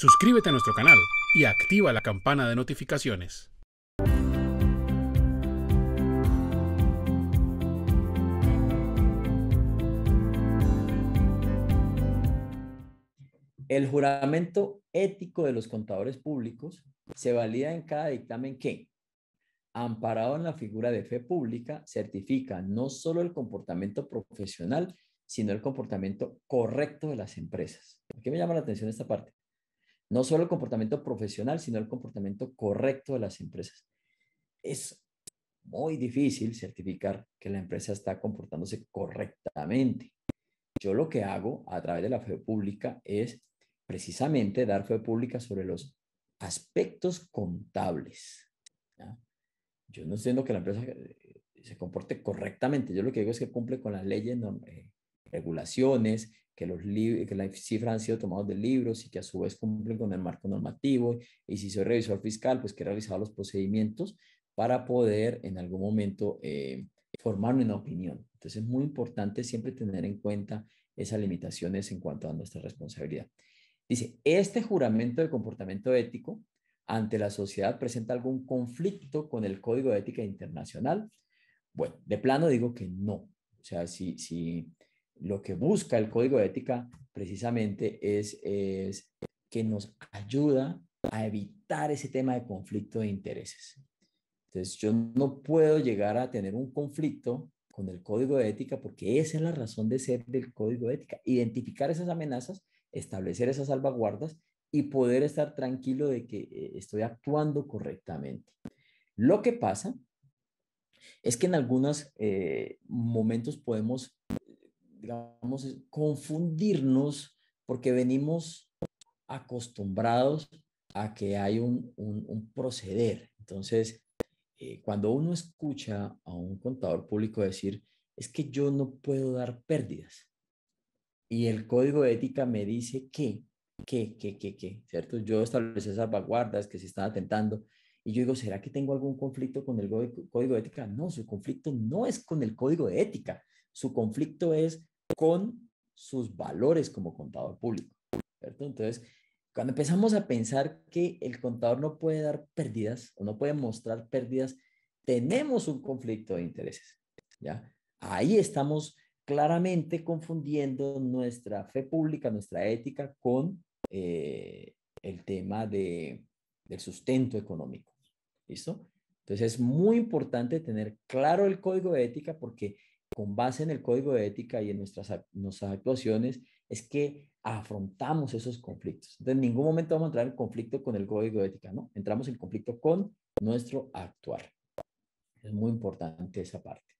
Suscríbete a nuestro canal y activa la campana de notificaciones. El juramento ético de los contadores públicos se valida en cada dictamen que, amparado en la figura de fe pública, certifica no solo el comportamiento profesional, sino el comportamiento correcto de las empresas. ¿Por qué me llama la atención esta parte? no solo el comportamiento profesional, sino el comportamiento correcto de las empresas. Es muy difícil certificar que la empresa está comportándose correctamente. Yo lo que hago a través de la fe pública es precisamente dar fe pública sobre los aspectos contables. Yo no estoy que la empresa eh, se comporte correctamente. Yo lo que digo es que cumple con las leyes, eh, regulaciones, que, los que las cifras han sido tomadas de libros y que a su vez cumplen con el marco normativo, y si soy revisor fiscal, pues que he realizado los procedimientos para poder en algún momento eh, formar una opinión. Entonces es muy importante siempre tener en cuenta esas limitaciones en cuanto a nuestra responsabilidad. Dice, este juramento de comportamiento ético ante la sociedad presenta algún conflicto con el Código de Ética Internacional. Bueno, de plano digo que no. O sea, si, si, lo que busca el código de ética precisamente es, que nos ayuda a evitar ese tema de conflicto de intereses. Entonces, yo no puedo llegar a tener un conflicto con el código de ética porque esa es la razón de ser del código de ética, identificar esas amenazas, establecer esas salvaguardas y poder estar tranquilo de que eh, estoy actuando correctamente. Lo que pasa es que en algunos eh, momentos podemos digamos, confundirnos porque venimos acostumbrados a que hay un, un, proceder. Entonces, eh, cuando uno escucha a un contador público decir, es que yo no puedo dar pérdidas, y el código de ética me dice que, que, que, que, que, ¿cierto? Yo establecí esas salvaguardas que se están atentando, y yo digo, ¿será que tengo algún conflicto con el código de ética? No, su conflicto no es con el código de ética, su conflicto es con sus valores como contador público. Entonces, cuando empezamos a pensar que el contador no puede dar pérdidas o no puede mostrar pérdidas, tenemos un conflicto de intereses. ¿ya? Ahí estamos claramente confundiendo nuestra fe pública, nuestra ética con eh, el tema del sustento económico. ¿Listo? Entonces es muy importante tener claro el código de ética porque con base en el código de ética y en nuestras, actuaciones es que afrontamos esos conflictos. Entonces, en ningún momento vamos a entrar en conflicto con el código de ética, ¿no? Entramos en conflicto con nuestro actuar. Es muy importante esa parte.